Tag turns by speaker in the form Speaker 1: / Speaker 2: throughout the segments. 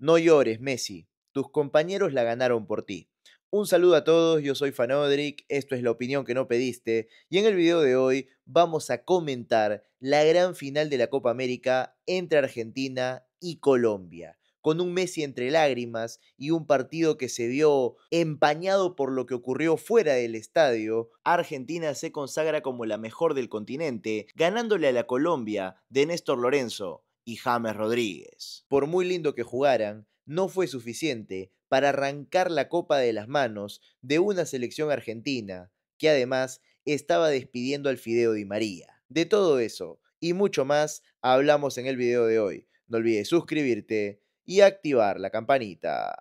Speaker 1: No llores, Messi. Tus compañeros la ganaron por ti. Un saludo a todos, yo soy Fanodric, esto es la opinión que no pediste y en el video de hoy vamos a comentar la gran final de la Copa América entre Argentina y Colombia, con un Messi entre lágrimas y un partido que se vio empañado por lo que ocurrió fuera del estadio, Argentina se consagra como la mejor del continente, ganándole a la Colombia de Néstor Lorenzo y James Rodríguez. Por muy lindo que jugaran, no fue suficiente para arrancar la copa de las manos de una selección argentina que además estaba despidiendo al Fideo Di María. De todo eso y mucho más hablamos en el video de hoy. No olvides suscribirte y activar la campanita.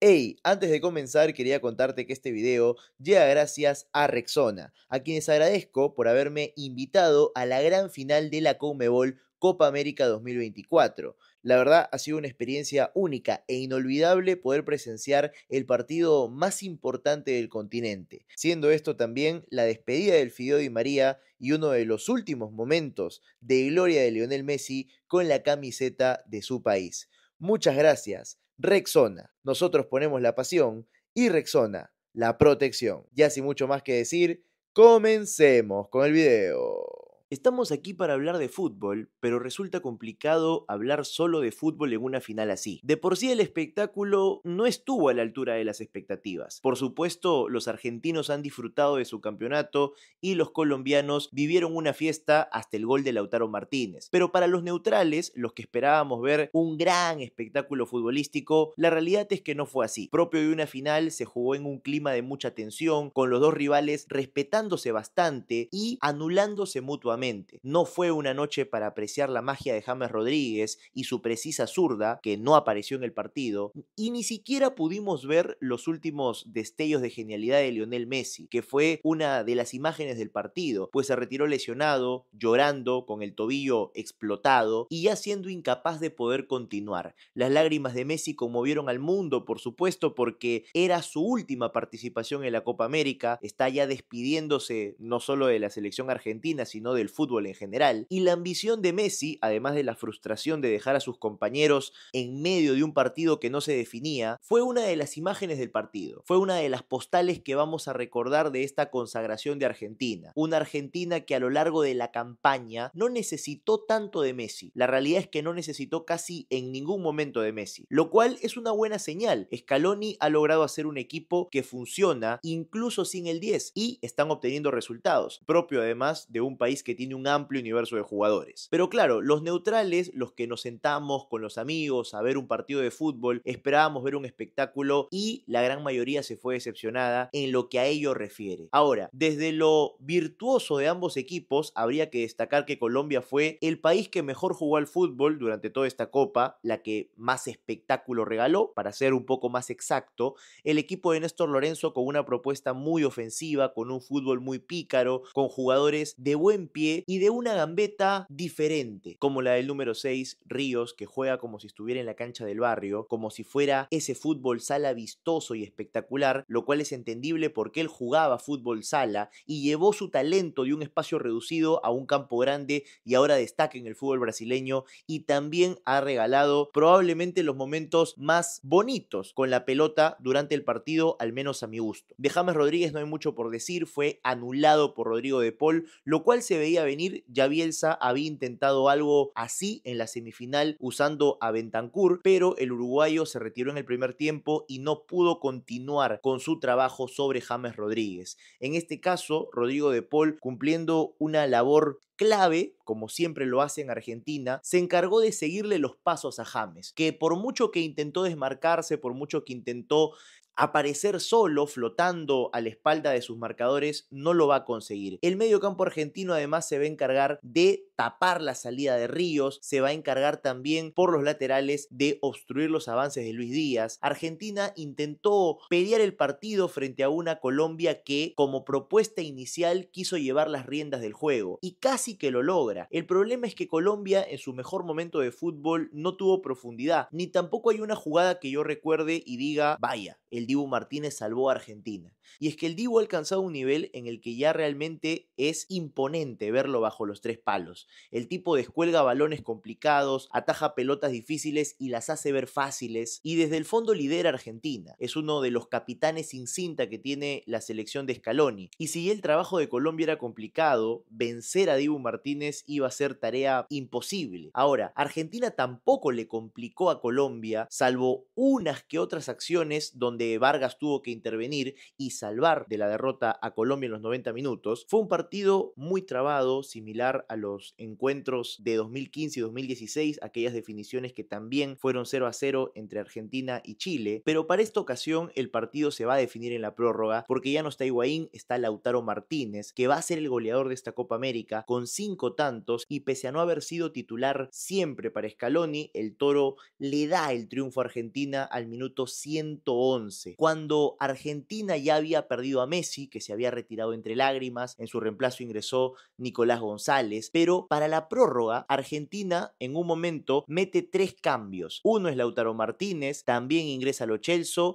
Speaker 1: Hey, antes de comenzar quería contarte que este video llega gracias a Rexona, a quienes agradezco por haberme invitado a la gran final de la Comebol Copa América 2024. La verdad ha sido una experiencia única e inolvidable poder presenciar el partido más importante del continente, siendo esto también la despedida del Fideo Di María y uno de los últimos momentos de gloria de Lionel Messi con la camiseta de su país. Muchas gracias, Rexona. Nosotros ponemos la pasión y Rexona, la protección. Ya sin mucho más que decir, comencemos con el video. Estamos aquí para hablar de fútbol, pero resulta complicado hablar solo de fútbol en una final así. De por sí el espectáculo no estuvo a la altura de las expectativas. Por supuesto, los argentinos han disfrutado de su campeonato y los colombianos vivieron una fiesta hasta el gol de Lautaro Martínez. Pero para los neutrales, los que esperábamos ver un gran espectáculo futbolístico, la realidad es que no fue así. Propio de una final se jugó en un clima de mucha tensión, con los dos rivales respetándose bastante y anulándose mutuamente no fue una noche para apreciar la magia de James Rodríguez y su precisa zurda, que no apareció en el partido, y ni siquiera pudimos ver los últimos destellos de genialidad de Lionel Messi, que fue una de las imágenes del partido, pues se retiró lesionado, llorando, con el tobillo explotado y ya siendo incapaz de poder continuar. Las lágrimas de Messi conmovieron al mundo, por supuesto, porque era su última participación en la Copa América, está ya despidiéndose no solo de la selección argentina, sino de fútbol en general, y la ambición de Messi, además de la frustración de dejar a sus compañeros en medio de un partido que no se definía, fue una de las imágenes del partido, fue una de las postales que vamos a recordar de esta consagración de Argentina, una Argentina que a lo largo de la campaña no necesitó tanto de Messi, la realidad es que no necesitó casi en ningún momento de Messi, lo cual es una buena señal, Scaloni ha logrado hacer un equipo que funciona incluso sin el 10 y están obteniendo resultados, propio además de un país que tiene un amplio universo de jugadores. Pero claro, los neutrales, los que nos sentamos con los amigos a ver un partido de fútbol, esperábamos ver un espectáculo y la gran mayoría se fue decepcionada en lo que a ello refiere. Ahora, desde lo virtuoso de ambos equipos, habría que destacar que Colombia fue el país que mejor jugó al fútbol durante toda esta copa, la que más espectáculo regaló, para ser un poco más exacto, el equipo de Néstor Lorenzo con una propuesta muy ofensiva, con un fútbol muy pícaro, con jugadores de buen pie y de una gambeta diferente, como la del número 6, Ríos, que juega como si estuviera en la cancha del barrio, como si fuera ese fútbol sala vistoso y espectacular, lo cual es entendible porque él jugaba fútbol sala y llevó su talento de un espacio reducido a un campo grande y ahora destaca en el fútbol brasileño y también ha regalado probablemente los momentos más bonitos con la pelota durante el partido, al menos a mi gusto. De James Rodríguez no hay mucho por decir, fue anulado por Rodrigo de Paul, lo cual se veía venir, ya Bielsa había intentado algo así en la semifinal usando a Bentancur, pero el uruguayo se retiró en el primer tiempo y no pudo continuar con su trabajo sobre James Rodríguez. En este caso, Rodrigo de Paul cumpliendo una labor clave, como siempre lo hace en Argentina, se encargó de seguirle los pasos a James, que por mucho que intentó desmarcarse, por mucho que intentó aparecer solo flotando a la espalda de sus marcadores no lo va a conseguir. El mediocampo argentino además se ve a encargar de tapar la salida de Ríos, se va a encargar también por los laterales de obstruir los avances de Luis Díaz. Argentina intentó pelear el partido frente a una Colombia que, como propuesta inicial, quiso llevar las riendas del juego y casi que lo logra. El problema es que Colombia, en su mejor momento de fútbol, no tuvo profundidad, ni tampoco hay una jugada que yo recuerde y diga, vaya, el Dibu Martínez salvó a Argentina. Y es que el Divo ha alcanzado un nivel en el que ya realmente es imponente verlo bajo los tres palos. El tipo descuelga balones complicados, ataja pelotas difíciles y las hace ver fáciles. Y desde el fondo lidera Argentina. Es uno de los capitanes sin cinta que tiene la selección de Scaloni. Y si el trabajo de Colombia era complicado, vencer a Dibu Martínez iba a ser tarea imposible. Ahora, Argentina tampoco le complicó a Colombia, salvo unas que otras acciones donde Vargas tuvo que intervenir y salvar de la derrota a Colombia en los 90 minutos, fue un partido muy trabado, similar a los encuentros de 2015 y 2016, aquellas definiciones que también fueron 0 a 0 entre Argentina y Chile, pero para esta ocasión el partido se va a definir en la prórroga porque ya no está Higuaín, está Lautaro Martínez, que va a ser el goleador de esta Copa América con cinco tantos y pese a no haber sido titular siempre para Scaloni, el Toro le da el triunfo a Argentina al minuto 111, cuando Argentina ya había perdido a Messi, que se había retirado entre lágrimas, en su reemplazo ingresó Nicolás González, pero para la prórroga, Argentina en un momento mete tres cambios. Uno es Lautaro Martínez, también ingresa Lo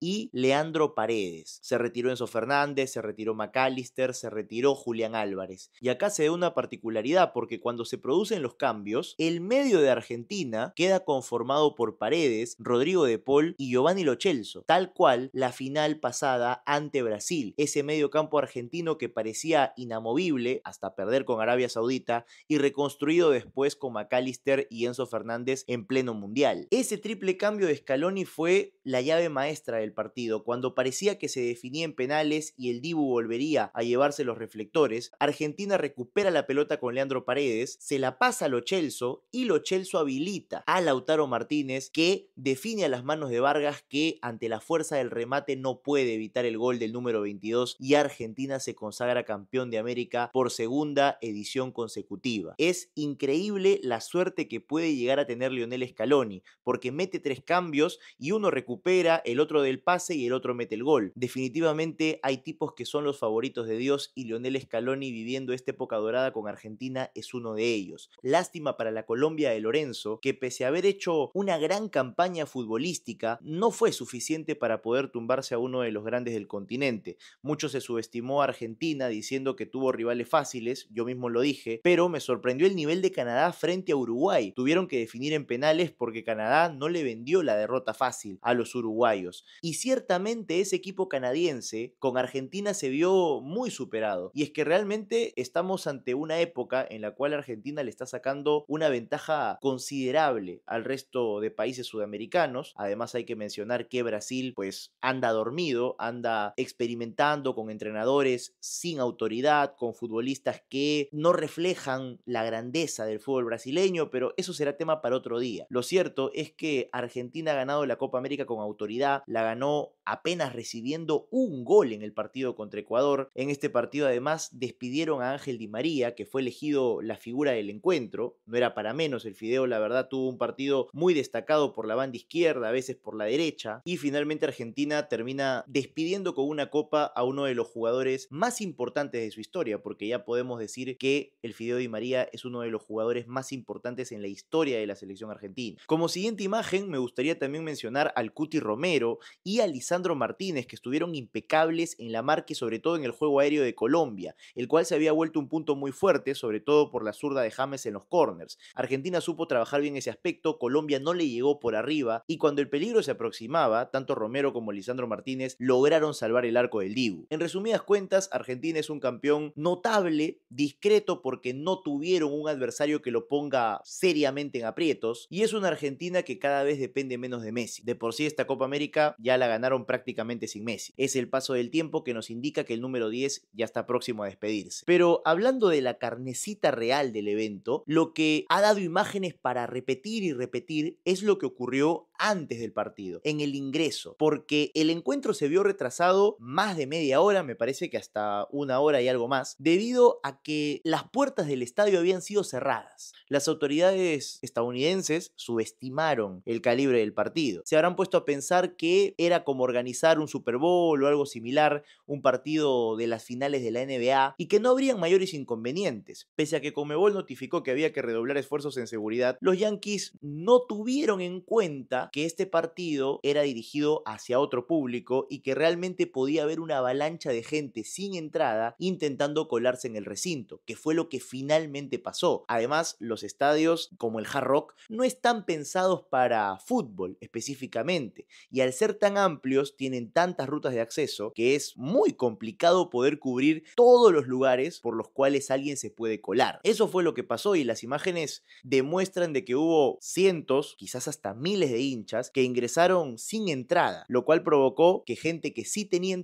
Speaker 1: y Leandro Paredes. Se retiró Enzo Fernández, se retiró McAllister, se retiró Julián Álvarez. Y acá se da una particularidad porque cuando se producen los cambios, el medio de Argentina queda conformado por Paredes, Rodrigo de Paul y Giovanni Lochelso, tal cual la final pasada ante Brasil Brasil, ese medio campo argentino que parecía inamovible hasta perder con Arabia Saudita y reconstruido después con McAllister y Enzo Fernández en pleno mundial. Ese triple cambio de Scaloni fue la llave maestra del partido, cuando parecía que se definía en penales y el Dibu volvería a llevarse los reflectores, Argentina recupera la pelota con Leandro Paredes, se la pasa a Lo Celso y Lo Celso habilita a Lautaro Martínez que define a las manos de Vargas que ante la fuerza del remate no puede evitar el gol del número número 22 y Argentina se consagra campeón de América por segunda edición consecutiva. Es increíble la suerte que puede llegar a tener Lionel Scaloni, porque mete tres cambios y uno recupera, el otro del pase y el otro mete el gol. Definitivamente hay tipos que son los favoritos de Dios y Lionel Scaloni viviendo esta época dorada con Argentina es uno de ellos. Lástima para la Colombia de Lorenzo, que pese a haber hecho una gran campaña futbolística, no fue suficiente para poder tumbarse a uno de los grandes del continente. Mucho se subestimó a Argentina diciendo que tuvo rivales fáciles, yo mismo lo dije, pero me sorprendió el nivel de Canadá frente a Uruguay. Tuvieron que definir en penales porque Canadá no le vendió la derrota fácil a los uruguayos. Y ciertamente ese equipo canadiense con Argentina se vio muy superado. Y es que realmente estamos ante una época en la cual Argentina le está sacando una ventaja considerable al resto de países sudamericanos. Además hay que mencionar que Brasil pues anda dormido, anda experimentando con entrenadores sin autoridad, con futbolistas que no reflejan la grandeza del fútbol brasileño, pero eso será tema para otro día. Lo cierto es que Argentina ha ganado la Copa América con autoridad, la ganó apenas recibiendo un gol en el partido contra Ecuador. En este partido además despidieron a Ángel Di María, que fue elegido la figura del encuentro. No era para menos, el Fideo la verdad tuvo un partido muy destacado por la banda izquierda, a veces por la derecha. Y finalmente Argentina termina despidiendo con una copa a uno de los jugadores más importantes de su historia, porque ya podemos decir que el Fideo Di María es uno de los jugadores más importantes en la historia de la selección argentina. Como siguiente imagen, me gustaría también mencionar al Cuti Romero y a Lisandro Martínez, que estuvieron impecables en la marca y sobre todo en el juego aéreo de Colombia, el cual se había vuelto un punto muy fuerte, sobre todo por la zurda de James en los corners. Argentina supo trabajar bien ese aspecto, Colombia no le llegó por arriba y cuando el peligro se aproximaba, tanto Romero como Lisandro Martínez lograron salvar el arco del Dibu. En resumidas cuentas, Argentina es un campeón notable, discreto porque no tuvieron un adversario que lo ponga seriamente en aprietos y es una Argentina que cada vez depende menos de Messi. De por sí esta Copa América ya la ganaron prácticamente sin Messi. Es el paso del tiempo que nos indica que el número 10 ya está próximo a despedirse. Pero hablando de la carnecita real del evento, lo que ha dado imágenes para repetir y repetir es lo que ocurrió antes del partido, en el ingreso, porque el encuentro se vio retrasado más de media hora, me parece que hasta una hora y algo más, debido a que las puertas del estadio habían sido cerradas. Las autoridades estadounidenses subestimaron el calibre del partido. Se habrán puesto a pensar que era como organizar un Super Bowl o algo similar, un partido de las finales de la NBA, y que no habrían mayores inconvenientes. Pese a que Comebol notificó que había que redoblar esfuerzos en seguridad, los Yankees no tuvieron en cuenta que este partido era dirigido hacia otro público y que realmente podía haber una avalancha de gente sin entrada intentando colarse en el recinto, que fue lo que finalmente pasó. Además, los estadios como el Hard Rock no están pensados para fútbol específicamente, y al ser tan amplios tienen tantas rutas de acceso que es muy complicado poder cubrir todos los lugares por los cuales alguien se puede colar. Eso fue lo que pasó y las imágenes demuestran de que hubo cientos, quizás hasta miles de hinchas que ingresaron sin entrada, lo cual provocó que gente que sí tenía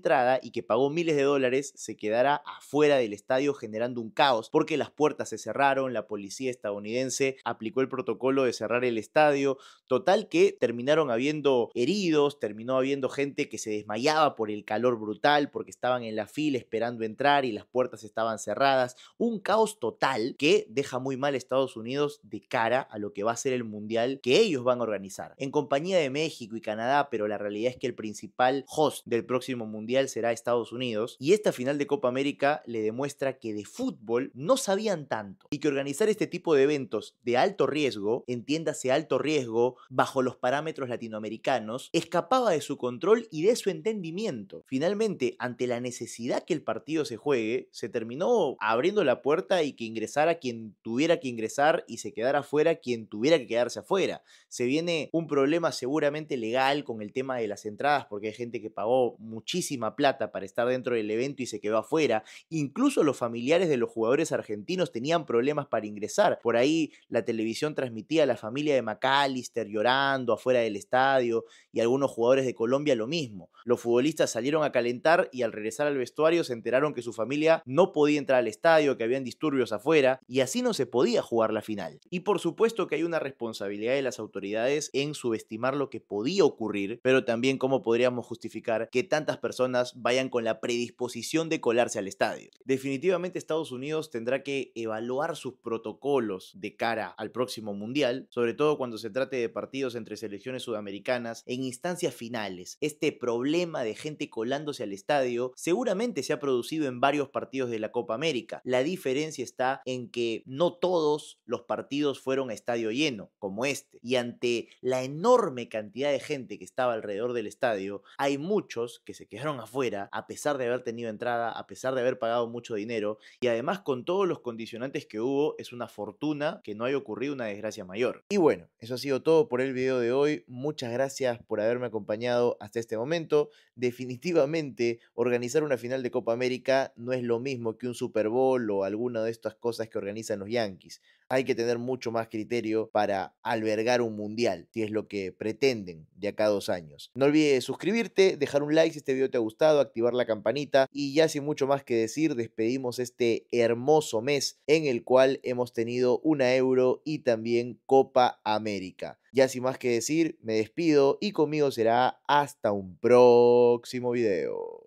Speaker 1: y que pagó miles de dólares se quedara afuera del estadio generando un caos porque las puertas se cerraron, la policía estadounidense aplicó el protocolo de cerrar el estadio, total que terminaron habiendo heridos, terminó habiendo gente que se desmayaba por el calor brutal porque estaban en la fila esperando entrar y las puertas estaban cerradas, un caos total que deja muy mal a Estados Unidos de cara a lo que va a ser el mundial que ellos van a organizar en compañía de México y Canadá, pero la realidad es que el principal host del próximo mundial será Estados Unidos, y esta final de Copa América le demuestra que de fútbol no sabían tanto y que organizar este tipo de eventos de alto riesgo, entiéndase alto riesgo, bajo los parámetros latinoamericanos, escapaba de su control y de su entendimiento. Finalmente, ante la necesidad que el partido se juegue, se terminó abriendo la puerta y que ingresara quien tuviera que ingresar y se quedara afuera quien tuviera que quedarse afuera. Se viene un problema seguramente legal con el tema de las entradas porque hay gente que pagó muchísimo plata para estar dentro del evento y se quedó afuera. Incluso los familiares de los jugadores argentinos tenían problemas para ingresar. Por ahí la televisión transmitía a la familia de McAllister llorando afuera del estadio y algunos jugadores de Colombia lo mismo. Los futbolistas salieron a calentar y al regresar al vestuario se enteraron que su familia no podía entrar al estadio, que habían disturbios afuera y así no se podía jugar la final. Y por supuesto que hay una responsabilidad de las autoridades en subestimar lo que podía ocurrir, pero también cómo podríamos justificar que tantas personas vayan con la predisposición de colarse al estadio. Definitivamente Estados Unidos tendrá que evaluar sus protocolos de cara al próximo Mundial, sobre todo cuando se trate de partidos entre selecciones sudamericanas en instancias finales. Este problema de gente colándose al estadio seguramente se ha producido en varios partidos de la Copa América. La diferencia está en que no todos los partidos fueron a estadio lleno, como este. Y ante la enorme cantidad de gente que estaba alrededor del estadio, hay muchos que se quedaron afuera a pesar de haber tenido entrada, a pesar de haber pagado mucho dinero y además con todos los condicionantes que hubo es una fortuna que no haya ocurrido una desgracia mayor. Y bueno, eso ha sido todo por el video de hoy. Muchas gracias por haberme acompañado hasta este momento. Definitivamente organizar una final de Copa América no es lo mismo que un Super Bowl o alguna de estas cosas que organizan los Yankees. Hay que tener mucho más criterio para albergar un mundial, si es lo que pretenden de acá a dos años. No olvides suscribirte, dejar un like si este video te gustado, activar la campanita y ya sin mucho más que decir, despedimos este hermoso mes en el cual hemos tenido una Euro y también Copa América. Ya sin más que decir, me despido y conmigo será hasta un próximo video.